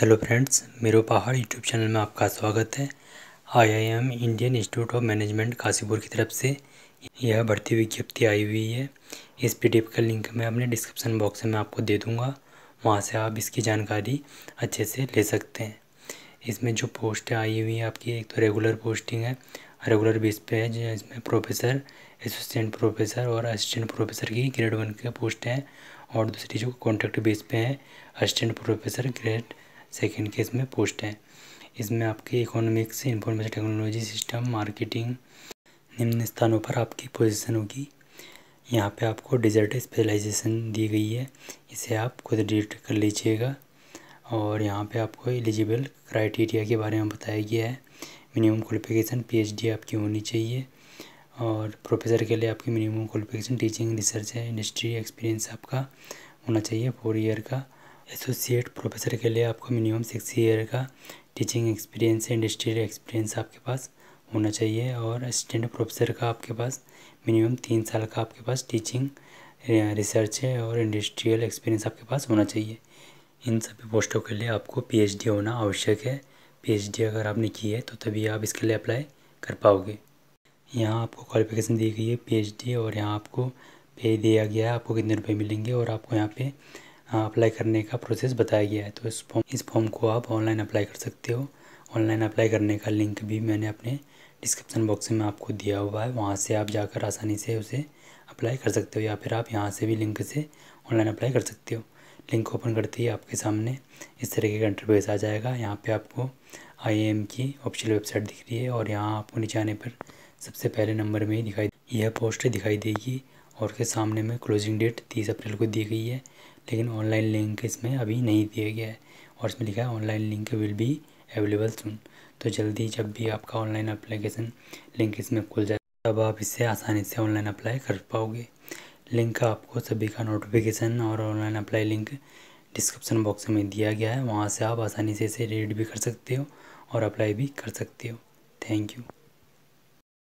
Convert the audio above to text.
hello friends मेरो पहाड़ YouTube channel में आपका स्वागत है IIM Indian Institute of Management Kashipur की तरफ से यह भर्ती विज्ञप्ति आई हुई है इस पीडीएफ का लिंक मैं अपने डिस्क्रिप्शन बॉक्स में आपको दे दूँगा वहाँ से आप इसकी जानकारी अच्छे से ले सकते हैं इसमें जो पोस्टें आई हुई हैं आपकी एक तो रेगुलर पोस्टिंग है रेगुलर बेस पर है जिसमें इसमें प्रोफेसर असिस्टेंट प्रोफेसर और असिस्टेंट प्रोफेसर की ग्रेड वन के पोस्ट हैं और दूसरी जो कॉन्ट्रैक्ट बेस पर है assistant professor grade second case में पोस्ट है इसमें आपकी economics information technology system marketing निम्न स्थानों पर आपकी पोजीशन होगी यहाँ पे आपको डिजर्ट स्पेशलाइजेशन दी गई है इसे आप खुद डिलीट कर लीजिएगा और यहाँ पे आपको एलिजिबल क्राइटेरिया के बारे में बताया गया है मिनिमम क्वालिफिकेशन पीएचडी आपकी होनी चाहिए और प्रोफेसर के लिए आपकी मिनिमम क्वालिफिकेशन टीचिंग रिसर्च है इंडस्ट्री एक्सपीरियंस आपका होना चाहिए फोर ईयर का एसोसिएट प्रोफेसर के लिए आपको मिनिमम सिक्स ईयर का टीचिंग एक्सपीरियंस इंडस्ट्रियल एक्सपीरियंस आपके पास होना चाहिए और असिस्टेंट प्रोफेसर का आपके पास मिनिमम तीन साल का आपके पास टीचिंग रिसर्च है और इंडस्ट्रियल एक्सपीरियंस आपके पास होना चाहिए इन सभी पोस्टों के लिए आपको पीएचडी होना आवश्यक है पीएचडी अगर आपने की है तो तभी आप इसके लिए अप्लाई कर पाओगे यहाँ आपको क्वालिफिकेशन दी गई है पीएचडी और यहाँ आपको पे दिया गया है आपको कितने रुपए मिलेंगे और आपको यहाँ पे अप्लाई हाँ, करने का प्रोसेस बताया गया है तो इस फॉर्म इस फॉर्म को आप ऑनलाइन अप्लाई कर सकते हो ऑनलाइन अप्लाई करने का लिंक भी मैंने अपने डिस्क्रिप्शन बॉक्स में आपको दिया हुआ है वहाँ से आप जाकर आसानी से उसे अप्लाई कर सकते हो या फिर आप यहाँ से भी लिंक से ऑनलाइन अप्लाई कर सकते हो लिंक ओपन करते ही आपके सामने इस तरह का इंटरफेस आ जाएगा यहाँ पे आपको आई की ऑफिशियल वेबसाइट दिख रही है और यहाँ आपको नीचे आने पर सबसे पहले नंबर में ही दिखाई यह पोस्ट दिखाई देगी और के सामने में क्लोजिंग डेट तीस अप्रैल को दी गई है लेकिन ऑनलाइन लिंक इसमें अभी नहीं दिया गया है और इसमें लिखा है online link will be available soon तो जल्दी जब भी आपका ऑनलाइन अप्लीकेशन लिंक इसमें खुल जाए तब आप इससे आसानी से ऑनलाइन अप्लाई कर पाओगे लिंक का आपको सभी का नोटिफिकेशन और online apply link description box में दिया गया है वहाँ से आप आसानी से इसे रीड भी कर सकते हो और अप्लाई भी कर सकते हो थैंक यू